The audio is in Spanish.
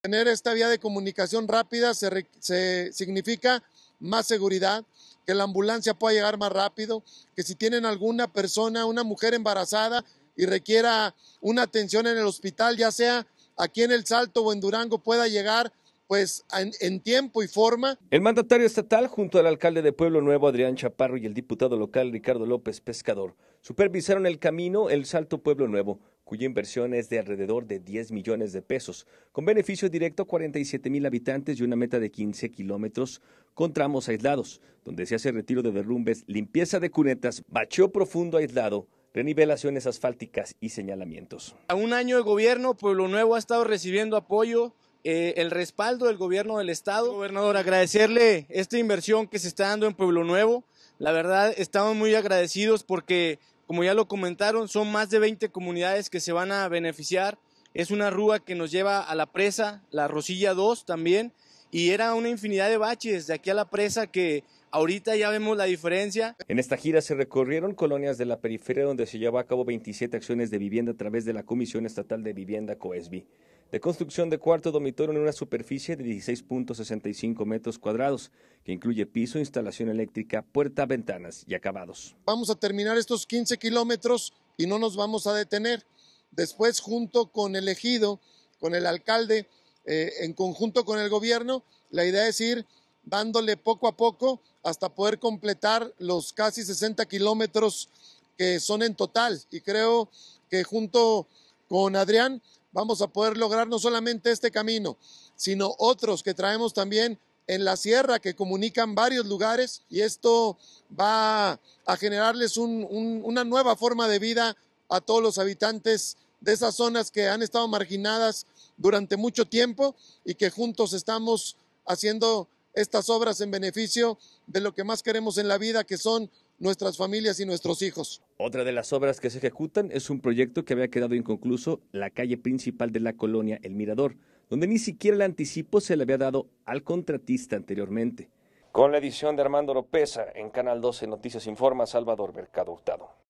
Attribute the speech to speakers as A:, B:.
A: Tener esta vía de comunicación rápida se, significa más seguridad, que la ambulancia pueda llegar más rápido, que si tienen alguna persona, una mujer embarazada y requiera una atención en el hospital, ya sea aquí en El Salto o en Durango, pueda llegar pues en, tiempo y forma.
B: El mandatario estatal, junto al alcalde de Pueblo Nuevo, Adrián Chaparro, y el diputado local, Ricardo López Pescador, supervisaron el camino El Salto Pueblo Nuevo, cuya inversión es de alrededor de 10 millones de pesos, con beneficio directo a 47 mil habitantes y una meta de 15 kilómetros con tramos aislados, donde se hace retiro de derrumbes, limpieza de cunetas, bacheo profundo aislado, renivelaciones asfálticas y señalamientos.
C: A un año de gobierno, Pueblo Nuevo ha estado recibiendo apoyo eh, el respaldo del gobierno del estado. Gobernador, agradecerle esta inversión que se está dando en Pueblo Nuevo. La verdad, estamos muy agradecidos porque como ya lo comentaron, son más de 20 comunidades que se van a beneficiar. Es una rúa que nos lleva a la presa, la Rosilla 2 también, y era una infinidad de baches de aquí a la presa que ahorita ya vemos la diferencia.
B: En esta gira se recorrieron colonias de la periferia donde se llevó a cabo 27 acciones de vivienda a través de la Comisión Estatal de Vivienda COESBI de construcción de cuarto dormitorio en una superficie de 16.65 metros cuadrados, que incluye piso, instalación eléctrica, puerta, ventanas y acabados.
A: Vamos a terminar estos 15 kilómetros y no nos vamos a detener. Después, junto con el ejido, con el alcalde, eh, en conjunto con el gobierno, la idea es ir dándole poco a poco hasta poder completar los casi 60 kilómetros que son en total. Y creo que junto con Adrián vamos a poder lograr no solamente este camino, sino otros que traemos también en la sierra que comunican varios lugares y esto va a generarles una nueva forma de vida a todos los habitantes de esas zonas que han estado marginadas durante mucho tiempo y que juntos estamos haciendo estas obras en beneficio de lo que más queremos en la vida, que son nuestras familias y nuestros hijos. Otra de las obras que se ejecutan
B: es un proyecto que había quedado inconcluso, la calle principal de la colonia El Mirador, donde ni siquiera el anticipo se le había dado al contratista anteriormente. Con la edición de Armando
C: Lopeza, en Canal 12 Noticias Informa, Salvador Mercado Hurtado.